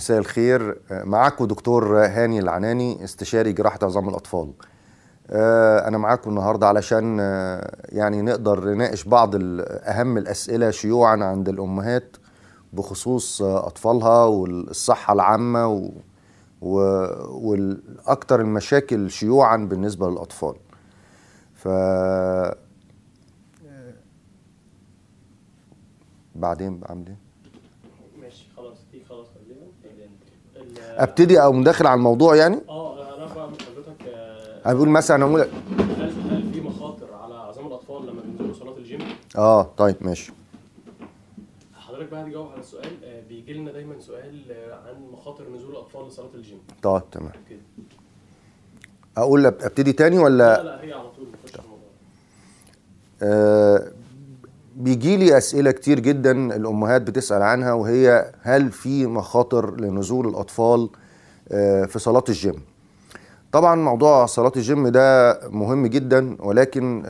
مساء الخير آه، معاكم دكتور هاني العناني استشاري جراحة عظام الأطفال آه، أنا معاكم النهاردة علشان آه، يعني نقدر نناقش بعض أهم الأسئلة شيوعا عند الأمهات بخصوص أطفالها والصحة العامة والأكثر المشاكل شيوعا بالنسبة للأطفال ف بعدين بعمل ابتدي او مداخل على الموضوع يعني؟ اه انا بقى حضرتك انا آه، بقول مثلا هل هل في مخاطر على عظام الاطفال لما بينزلوا صالات الجيم؟ اه طيب ماشي حضرتك بقى هتجاوب على السؤال آه، بيجي لنا دايما سؤال آه، عن مخاطر نزول الاطفال لصالات الجيم طيب تمام اقول ابتدي تاني ولا لا لا هي على طول نخش في الموضوع بيجي لي اسئله كتير جدا الامهات بتسال عنها وهي هل في مخاطر لنزول الاطفال آه، في صلاه الجيم طبعا موضوع صلاه الجيم ده مهم جدا ولكن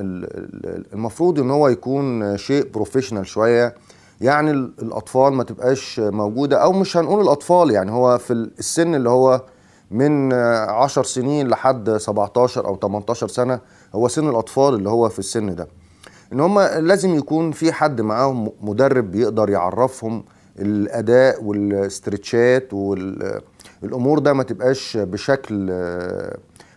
المفروض ان هو يكون شيء بروفيشنال شويه يعني الاطفال ما تبقاش موجوده او مش هنقول الاطفال يعني هو في السن اللي هو من عشر سنين لحد 17 او 18 سنه هو سن الاطفال اللي هو في السن ده ان هم لازم يكون في حد معاهم مدرب بيقدر يعرفهم الاداء والاسترتشات والامور ده ما تبقاش بشكل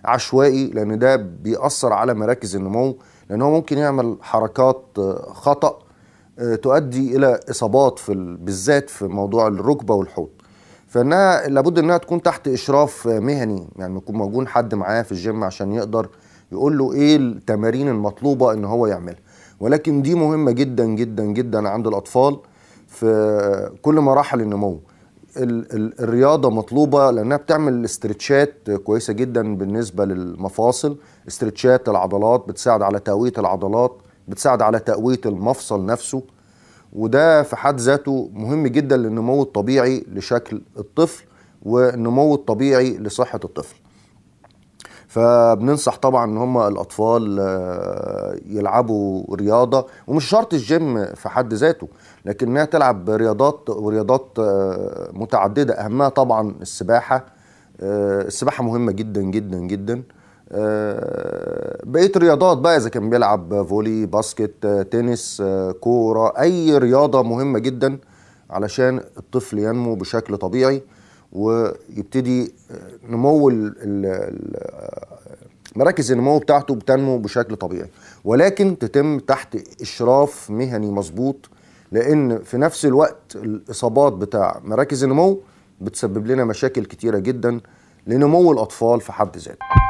عشوائي لان ده بيأثر على مراكز النمو لان هو ممكن يعمل حركات خطأ آه، تؤدي الى اصابات في بالذات في موضوع الركبه والحوض فانها لابد انها تكون تحت اشراف مهني يعني يكون موجود حد معاه في الجيم عشان يقدر يقول له ايه التمارين المطلوبه ان هو يعملها ولكن دي مهمه جدا جدا جدا عند الاطفال في كل مراحل النمو الرياضه مطلوبه لانها بتعمل استرتشات كويسه جدا بالنسبه للمفاصل استرتشات العضلات بتساعد على تقويه العضلات بتساعد على تقويه المفصل نفسه وده في حد ذاته مهم جدا للنمو الطبيعي لشكل الطفل والنمو الطبيعي لصحه الطفل فبننصح طبعا ان هم الاطفال آه، يلعبوا رياضه ومش شرط الجيم في حد ذاته لكن انها تلعب رياضات ورياضات آه، متعدده اهمها طبعا السباحه آه، السباحه مهمه جدا جدا جدا بقيه الرياضات بقى اذا كان بيلعب فولي باسكت تنس كوره اي رياضه مهمه جدا علشان الطفل ينمو بشكل طبيعي ويبتدي آه، نمو آه، مراكز النمو بتاعته بتنمو بشكل طبيعي ولكن تتم تحت اشراف مهني مظبوط لان في نفس الوقت الاصابات بتاع مراكز النمو بتسبب لنا مشاكل كتيره جدا لنمو الاطفال في حد ذاته